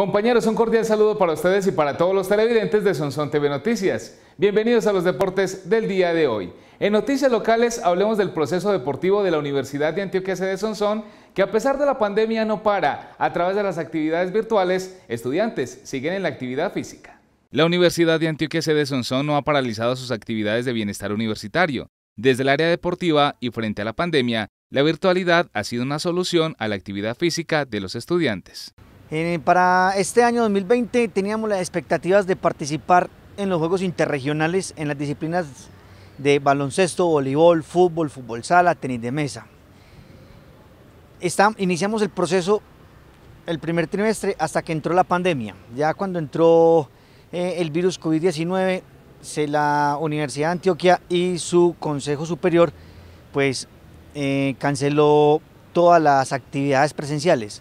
Compañeros, un cordial saludo para ustedes y para todos los televidentes de Sonson TV Noticias. Bienvenidos a los deportes del día de hoy. En noticias locales hablemos del proceso deportivo de la Universidad de Antioquia de Sonson, que a pesar de la pandemia no para. A través de las actividades virtuales, estudiantes siguen en la actividad física. La Universidad de Antioquia C de Sonson no ha paralizado sus actividades de bienestar universitario. Desde el área deportiva y frente a la pandemia, la virtualidad ha sido una solución a la actividad física de los estudiantes. Eh, para este año 2020 teníamos las expectativas de participar en los Juegos Interregionales en las disciplinas de baloncesto, voleibol, fútbol, fútbol sala, tenis de mesa. iniciamos el proceso el primer trimestre hasta que entró la pandemia. Ya cuando entró eh, el virus COVID-19, la Universidad de Antioquia y su Consejo Superior pues eh, canceló todas las actividades presenciales.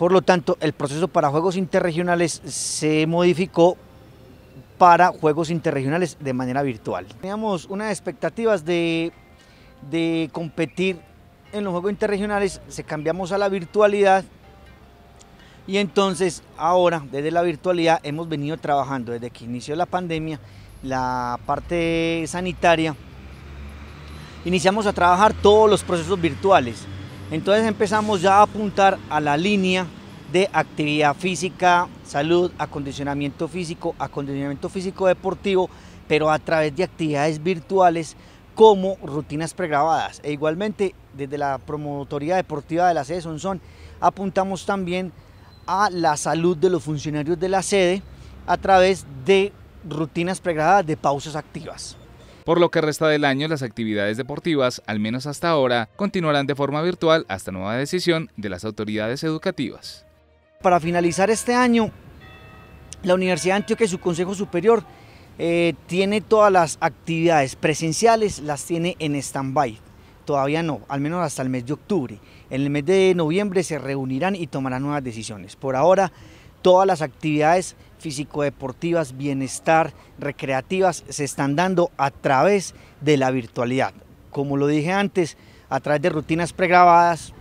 Por lo tanto, el proceso para juegos interregionales se modificó para juegos interregionales de manera virtual. Teníamos unas expectativas de, de competir en los juegos interregionales, se cambiamos a la virtualidad y entonces ahora desde la virtualidad hemos venido trabajando desde que inició la pandemia la parte sanitaria. Iniciamos a trabajar todos los procesos virtuales. Entonces empezamos ya a apuntar a la línea de actividad física, salud, acondicionamiento físico, acondicionamiento físico deportivo, pero a través de actividades virtuales como rutinas pregrabadas. E igualmente, desde la promotoría deportiva de la sede Sonson apuntamos también a la salud de los funcionarios de la sede a través de rutinas pregrabadas de pausas activas. Por lo que resta del año, las actividades deportivas, al menos hasta ahora, continuarán de forma virtual hasta nueva decisión de las autoridades educativas. Para finalizar este año, la Universidad de Antioquia y su Consejo Superior eh, tiene todas las actividades presenciales, las tiene en stand-by. Todavía no, al menos hasta el mes de octubre. En el mes de noviembre se reunirán y tomarán nuevas decisiones. Por ahora, todas las actividades físico-deportivas, bienestar, recreativas, se están dando a través de la virtualidad. Como lo dije antes, a través de rutinas pregrabadas,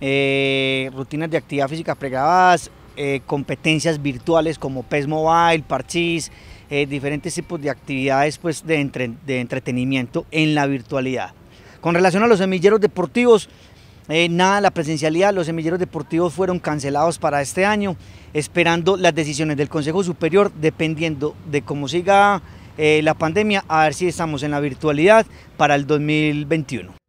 eh, rutinas de actividad física pregrabadas, eh, competencias virtuales como PES Mobile, Parchís, eh, diferentes tipos de actividades pues, de entretenimiento en la virtualidad. Con relación a los semilleros deportivos, eh, nada la presencialidad, los semilleros deportivos fueron cancelados para este año, esperando las decisiones del Consejo Superior, dependiendo de cómo siga eh, la pandemia, a ver si estamos en la virtualidad para el 2021.